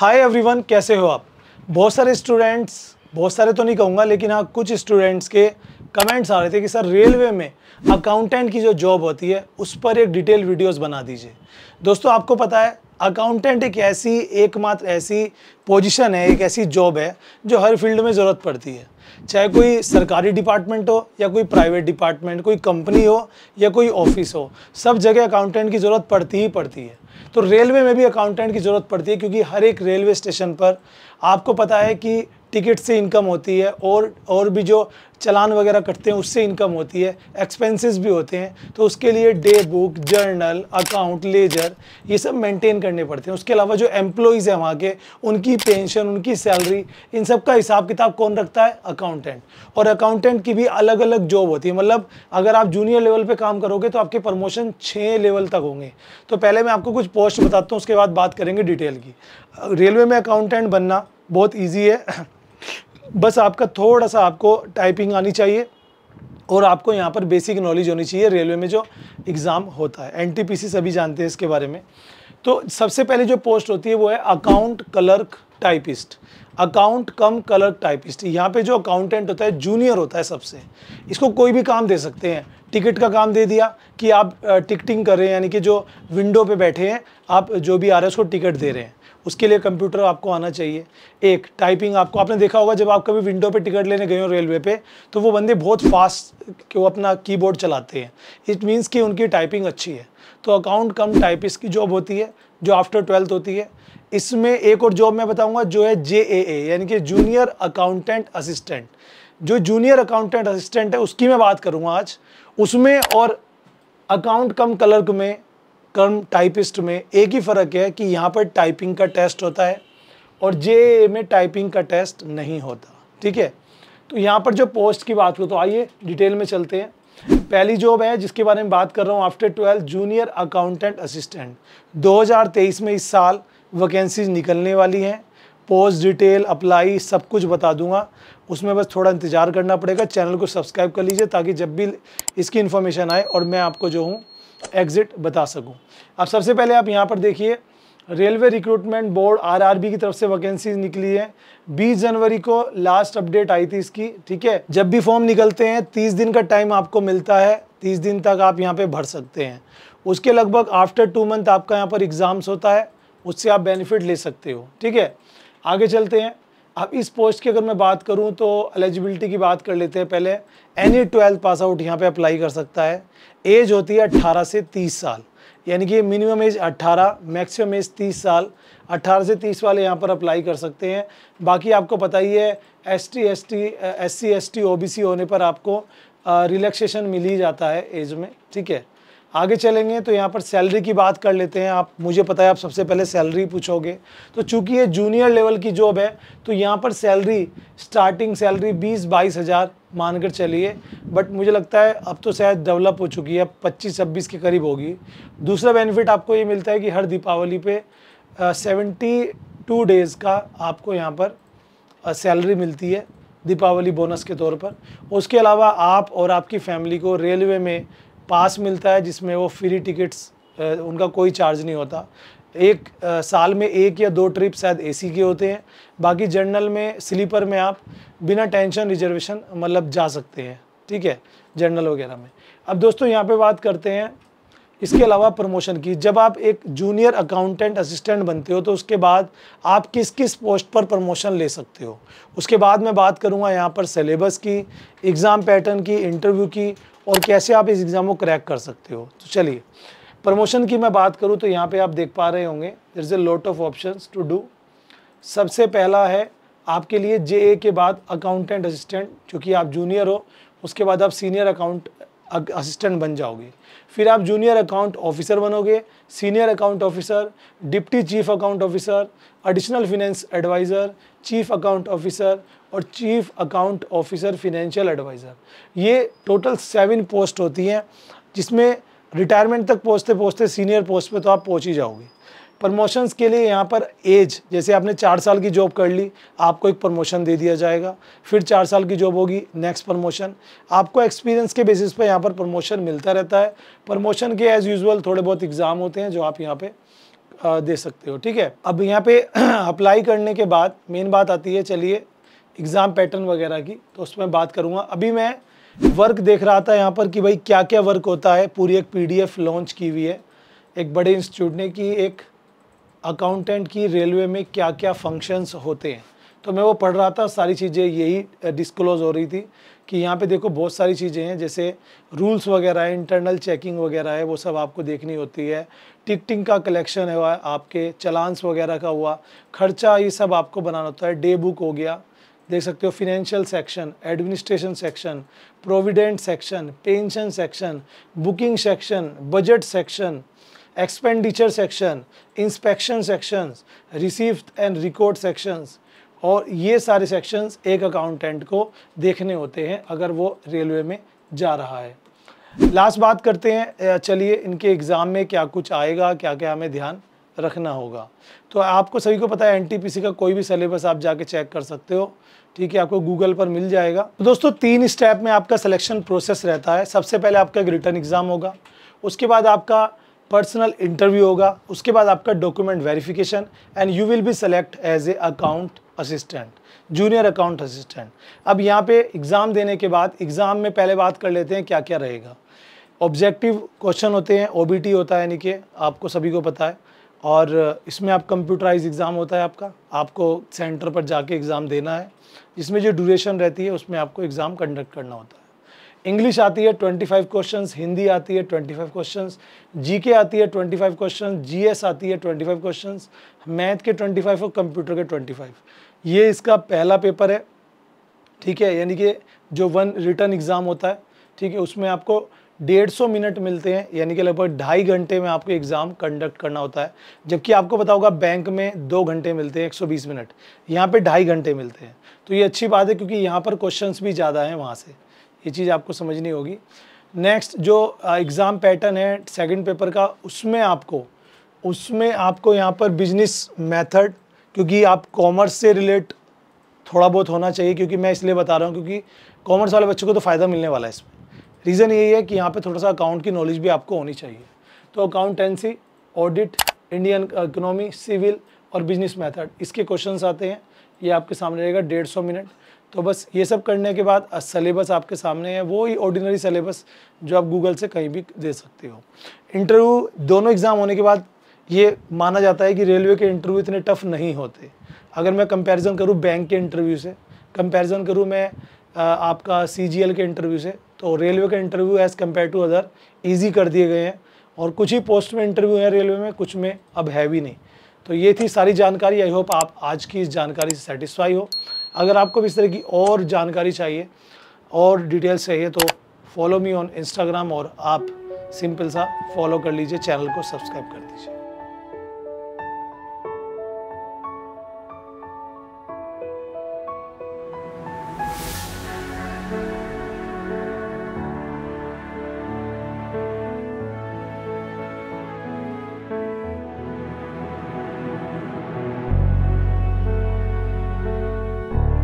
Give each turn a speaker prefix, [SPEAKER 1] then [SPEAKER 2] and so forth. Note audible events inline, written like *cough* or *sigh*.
[SPEAKER 1] hi everyone कैसे हो आप बहुत सारे स्टूडेंट्स बहुत सारे तो नहीं कहूँगा लेकिन हाँ कुछ स्टूडेंट्स के कमेंट्स आ रहे थे कि सर रेलवे में अकाउंटेंट की जो जॉब होती है उस पर एक डिटेल वीडियोस बना दीजिए दोस्तों आपको पता है अकाउंटेंट एक ऐसी एकमात्र ऐसी पोजीशन है एक ऐसी जॉब है जो हर फील्ड में ज़रूरत पड़ती है चाहे कोई सरकारी डिपार्टमेंट हो या कोई प्राइवेट डिपार्टमेंट कोई कंपनी हो या कोई ऑफिस हो सब जगह अकाउंटेंट की ज़रूरत पड़ती ही पड़ती है तो रेलवे में भी अकाउंटेंट की ज़रूरत पड़ती है क्योंकि हर एक रेलवे स्टेशन पर आपको पता है कि टिकट से इनकम होती है और और भी जो चलान वगैरह कटते हैं उससे इनकम होती है एक्सपेंसेस भी होते हैं तो उसके लिए day book journal account ledger ये सब मेंटेन करने पड़ते हैं उसके अलावा जो एम्प्लॉयज़ हैं वहाँ के उनकी पेंशन उनकी सैलरी इन सब का हिसाब किताब कौन रखता है अकाउंटेंट और अकाउंटेंट की भी अलग अलग जॉब होती है मतलब अगर आप जूनियर लेवल पर काम करोगे तो आपके प्रमोशन छः लेवल तक होंगे तो पहले मैं आपको कुछ पोस्ट बताता हूँ उसके बाद बात करेंगे डिटेल की रेलवे में अकाउंटेंट बनना बहुत ईजी है बस आपका थोड़ा सा आपको टाइपिंग आनी चाहिए और आपको यहाँ पर बेसिक नॉलेज होनी चाहिए रेलवे में जो एग्ज़ाम होता है एनटीपीसी सभी जानते हैं इसके बारे में तो सबसे पहले जो पोस्ट होती है वो है account clerk typist account cum clerk typist यहाँ पे जो अकाउंटेंट होता है जूनियर होता है सबसे इसको कोई भी काम दे सकते हैं टिकट का काम दे दिया कि आप टिकटिंग कर रहे हैं यानी कि जो विंडो पे बैठे हैं आप जो भी आ रहे हैं उसको टिकट दे रहे हैं उसके लिए कंप्यूटर आपको आना चाहिए एक टाइपिंग आपको आपने देखा होगा जब आप कभी विंडो पे टिकट लेने गए हो रेलवे पे तो वो बंदे बहुत फास्ट वो अपना कीबोर्ड चलाते हैं इट मीन्स कि उनकी टाइपिंग अच्छी है तो अकाउंट कम टाइपिस्ट की जॉब होती है जो आफ्टर ट्वेल्थ होती है इसमें एक और जॉब मैं बताऊँगा जो है जे यानी कि जूनियर अकाउंटेंट असिस्टेंट जो जूनियर अकाउंटेंट असिस्टेंट है उसकी मैं बात करूँगा आज उसमें और अकाउंट कम क्लर्क में कर्म टाइपिस्ट में एक ही फ़र्क है कि यहाँ पर टाइपिंग का टेस्ट होता है और जे में टाइपिंग का टेस्ट नहीं होता ठीक है तो यहाँ पर जो पोस्ट की बात करूँ तो आइए डिटेल में चलते हैं पहली जॉब है जिसके बारे में बात कर रहा हूँ after twelfth junior accountant assistant 2023 में इस साल वैकेंसीज निकलने वाली हैं पोस्ट डिटेल अप्लाई सब कुछ बता दूंगा उसमें बस थोड़ा इंतजार करना पड़ेगा चैनल को सब्सक्राइब कर लीजिए ताकि जब भी इसकी इन्फॉर्मेशन आए और मैं आपको जो हूँ एग्ज़िट बता सकूं अब सबसे पहले आप यहाँ पर देखिए रेलवे रिक्रूटमेंट बोर्ड आरआरबी की तरफ से वैकेंसी निकली है 20 जनवरी को लास्ट अपडेट आई थी इसकी ठीक है जब भी फॉर्म निकलते हैं 30 दिन का टाइम आपको मिलता है 30 दिन तक आप यहाँ पे भर सकते हैं उसके लगभग आफ्टर टू मंथ आपका यहाँ पर एग्ज़ाम्स होता है उससे आप बेनिफिट ले सकते हो ठीक है आगे चलते हैं अब इस पोस्ट की अगर मैं बात करूं तो एलिजिबिलिटी की बात कर लेते हैं पहले एनी ट्वेल्थ पास आउट यहाँ पे अप्लाई कर सकता है एज होती है 18 से 30 साल यानी कि मिनिमम एज 18 मैक्सिमम एज 30 साल 18 से 30 वाले यहाँ पर अप्लाई कर सकते हैं बाकी आपको पता ही है S T S T S C S T O B C होने पर आपको रिलैक्सेशन मिल ही जाता है एज में ठीक है आगे चलेंगे तो यहाँ पर सैलरी की बात कर लेते हैं आप मुझे पता है आप सबसे पहले सैलरी पूछोगे तो चूंकि ये जूनियर लेवल की जॉब है तो यहाँ पर सैलरी स्टार्टिंग सैलरी बीस बाईस हज़ार मान कर चलिए बट मुझे लगता है अब तो शायद डेवलप हो चुकी है पच्चीस छब्बीस के करीब होगी दूसरा बेनिफिट आपको ये मिलता है कि हर दीपावली पे सेवेंटी टू डेज़ का आपको यहाँ पर सैलरी मिलती है दीपावली बोनस के तौर पर उसके अलावा आप और आपकी फैमिली को रेलवे में पास मिलता है जिसमें वो फ्री टिकट्स उनका कोई चार्ज नहीं होता एक आ, साल में एक या दो ट्रिप शायद एसी के होते हैं बाकी जनरल में स्लीपर में आप बिना टेंशन रिजर्वेशन मतलब जा सकते हैं ठीक है जनरल वगैरह में अब दोस्तों यहाँ पे बात करते हैं इसके अलावा प्रमोशन की जब आप एक जूनियर अकाउंटेंट असिस्टेंट बनते हो तो उसके बाद आप किस किस पोस्ट पर प्रमोशन ले सकते हो उसके बाद मैं बात करूँगा यहाँ पर सिलेबस की एग्ज़ाम पैटर्न की इंटरव्यू की और कैसे आप इस एग्ज़ाम को क्रैक कर सकते हो तो चलिए प्रमोशन की मैं बात करूँ तो यहाँ पे आप देख पा रहे होंगे there is a lot of options to do सबसे पहला है आपके लिए जे के बाद अकाउंटेंट असिस्टेंट जो कि आप जूनियर हो उसके बाद आप सीनियर अकाउंट असिस्टेंट बन जाओगे फिर आप जूनियर अकाउंट ऑफिसर बनोगे senior account officer deputy chief account officer additional finance advisor chief account officer और chief account officer financial advisor ये टोटल सेवन पोस्ट होती हैं जिसमें रिटायरमेंट तक पहुँचते पहुँचते सीनियर पोस्ट पर तो आप पहुँच ही जाओगे प्रमोशंस के लिए यहाँ पर एज जैसे आपने चार साल की जॉब कर ली आपको एक प्रमोशन दे दिया जाएगा फिर चार साल की जॉब होगी नेक्स्ट प्रमोशन आपको एक्सपीरियंस के बेसिस पर यहाँ पर प्रमोशन मिलता रहता है प्रमोशन के एज़ यूजल थोड़े बहुत एग्ज़ाम होते हैं जो आप यहाँ पर दे सकते हो ठीक है अब यहाँ पर अप्लाई *clears throat* करने के बाद मेन बात आती है चलिए एग्ज़ाम पैटर्न वगैरह की तो उसमें बात करूँगा अभी मैं वर्क देख रहा था यहाँ पर कि भाई क्या क्या वर्क होता है पूरी एक पीडीएफ लॉन्च की हुई है एक बड़े इंस्टीट्यूट ने कि एक अकाउंटेंट की रेलवे में क्या क्या फंक्शंस होते हैं तो मैं वो पढ़ रहा था सारी चीज़ें यही डिस्क्लोज हो रही थी कि यहाँ पे देखो बहुत सारी चीज़ें हैं जैसे रूल्स वगैरह है इंटरनल चेकिंग वगैरह है वो सब आपको देखनी होती है टिकटिंग का कलेक्शन है आपके चलानस वगैरह का हुआ खर्चा ये सब आपको बनाना होता है डे बुक हो गया देख सकते हो financial section administration section provident section pension section booking section budget section expenditure section inspection sections received and record sections और ये सारे सेक्शंस एक अकाउंटेंट को देखने होते हैं अगर वो रेलवे में जा रहा है लास्ट बात करते हैं चलिए इनके एग्ज़ाम में क्या कुछ आएगा क्या क्या हमें ध्यान रखना होगा तो आपको सभी को पता है एनटीपीसी का कोई भी सिलेबस आप जाके चेक कर सकते हो ठीक है आपको गूगल पर मिल जाएगा तो दोस्तों तीन स्टेप में आपका सिलेक्शन प्रोसेस रहता है सबसे पहले आपका एक रिटर्न एग्ज़ाम होगा उसके बाद आपका पर्सनल इंटरव्यू होगा उसके बाद आपका document verification and you will be select as a account assistant junior account assistant अब यहाँ पे एग्ज़ाम देने के बाद एग्ज़ाम में पहले बात कर लेते हैं क्या क्या रहेगा ऑब्जेक्टिव क्वेश्चन होते हैं ओ होता है यानी कि आपको सभी को पता है और इसमें आप कंप्यूटराइज एग्ज़ाम होता है आपका आपको सेंटर पर जाके एग्ज़ाम देना है इसमें जो ड्यूरेशन रहती है उसमें आपको एग्ज़ाम कंडक्ट करना होता है इंग्लिश आती है 25 क्वेश्चंस हिंदी आती है 25 क्वेश्चंस जीके आती है 25 क्वेश्चंस जीएस आती है 25 क्वेश्चंस मैथ के 25 और कंप्यूटर के 25 ये इसका पहला पेपर है ठीक है यानी कि जो वन रिटर्न एग्ज़ाम होता है ठीक है उसमें आपको डेढ़ सौ मिनट मिलते हैं यानी कि लगभग ढाई घंटे में आपको एग्ज़ाम कंडक्ट करना होता है जबकि आपको पता होगा बैंक में दो घंटे मिलते हैं 120 मिनट यहाँ पे ढाई घंटे मिलते हैं तो ये अच्छी बात है क्योंकि यहाँ पर क्वेश्चंस भी ज़्यादा हैं वहाँ से ये चीज़ आपको समझनी होगी नेक्स्ट जो एग्ज़ाम पैटर्न है सेकंड पेपर का उसमें आपको उसमें आपको यहाँ पर बिजनेस मेथड क्योंकि आप कॉमर्स से रिलेट थोड़ा बहुत होना चाहिए क्योंकि मैं इसलिए बता रहा हूँ क्योंकि कॉमर्स वाले बच्चों को तो फ़ायदा मिलने वाला है इसमें रीज़न यही है कि यहाँ पे थोड़ा सा अकाउंट की नॉलेज भी आपको होनी चाहिए तो accountancy audit Indian economy civil और बिजनेस मेथड इसके क्वेश्चंस आते हैं ये आपके सामने रहेगा डेढ़ सौ मिनट तो बस ये सब करने के बाद सलेबस आपके सामने है वो ही ऑर्डिनरी सलेबस जो आप गूगल से कहीं भी दे सकते हो इंटरव्यू दोनों एग्ज़ाम होने के बाद ये माना जाता है कि रेलवे के इंटरव्यू इतने टफ नहीं होते अगर मैं कंपैरिजन करूँ बैंक के इंटरव्यू से कंपैरिजन करूँ मैं आपका सी के इंटरव्यू से तो रेलवे का interview as compare to other easy कर दिए गए हैं और कुछ ही पोस्ट में इंटरव्यू हैं रेलवे में कुछ में अब है भी नहीं तो ये थी सारी जानकारी आई होप आप आज की इस जानकारी से सेटिस्फाई हो अगर आपको भी इस तरह की और जानकारी चाहिए और डिटेल्स चाहिए तो फॉलो मी ऑन इंस्टाग्राम और आप सिंपल सा फॉलो कर लीजिए चैनल को सब्सक्राइब कर दीजिए